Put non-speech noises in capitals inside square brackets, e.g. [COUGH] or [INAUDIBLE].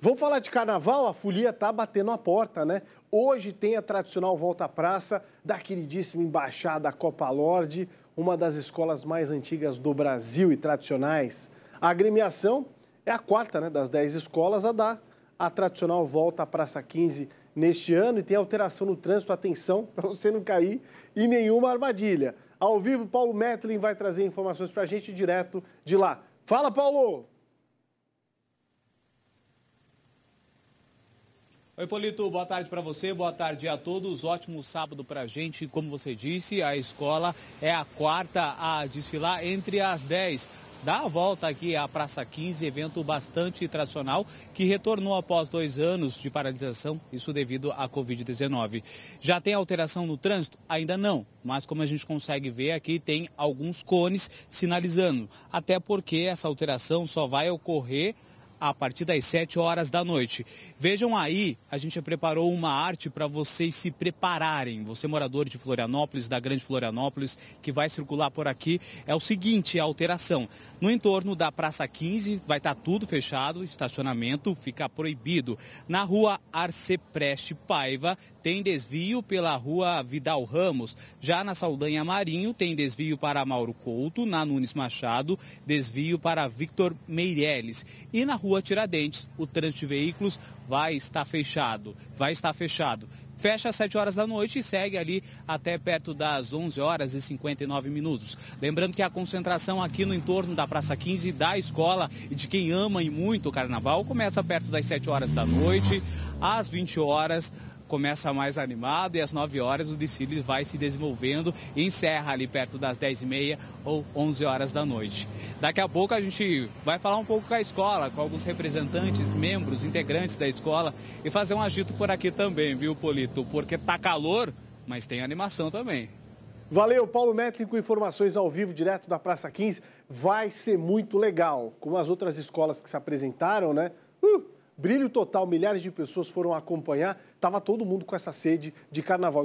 Vamos falar de carnaval? A folia tá batendo a porta, né? Hoje tem a tradicional volta à praça da queridíssima embaixada Copa Lorde, uma das escolas mais antigas do Brasil e tradicionais. A agremiação é a quarta né, das dez escolas a dar a tradicional volta à Praça 15 neste ano e tem alteração no trânsito. Atenção [LAUGHS] para você não cair em nenhuma armadilha. Ao vivo, Paulo Metlin vai trazer informações para a gente direto de lá. Fala, Paulo! Oi, Polito, boa tarde para você, boa tarde a todos. Ótimo sábado para a gente. Como você disse, a escola é a quarta a desfilar entre as 10 dá a volta aqui à Praça 15, evento bastante tradicional que retornou após dois anos de paralisação, isso devido à Covid-19. Já tem alteração no trânsito? Ainda não, mas como a gente consegue ver aqui, tem alguns cones sinalizando, até porque essa alteração só vai ocorrer a partir das 7 horas da noite. Vejam aí, a gente preparou uma arte para vocês se prepararem. Você morador de Florianópolis, da Grande Florianópolis, que vai circular por aqui, é o seguinte, a alteração. No entorno da Praça 15 vai estar tá tudo fechado, estacionamento fica proibido. Na rua Arcepreste Paiva tem desvio pela rua Vidal Ramos. Já na Saldanha Marinho tem desvio para Mauro Couto, na Nunes Machado, desvio para Victor Meirelles. E na rua Rua Tiradentes. O trânsito de veículos vai estar fechado, vai estar fechado. Fecha às 7 horas da noite e segue ali até perto das 11 horas e 59 minutos. Lembrando que a concentração aqui no entorno da Praça 15 da escola e de quem ama e muito o carnaval começa perto das 7 horas da noite às 20 horas começa mais animado e às 9 horas o desfile vai se desenvolvendo e encerra ali perto das 10 e meia ou 11 horas da noite. Daqui a pouco a gente vai falar um pouco com a escola, com alguns representantes, membros, integrantes da escola e fazer um agito por aqui também, viu, Polito? Porque tá calor, mas tem animação também. Valeu, Paulo Métrico informações ao vivo, direto da Praça 15. Vai ser muito legal. Como as outras escolas que se apresentaram, né? Uh! Brilho total, milhares de pessoas foram acompanhar. Tava todo mundo com essa sede de carnaval.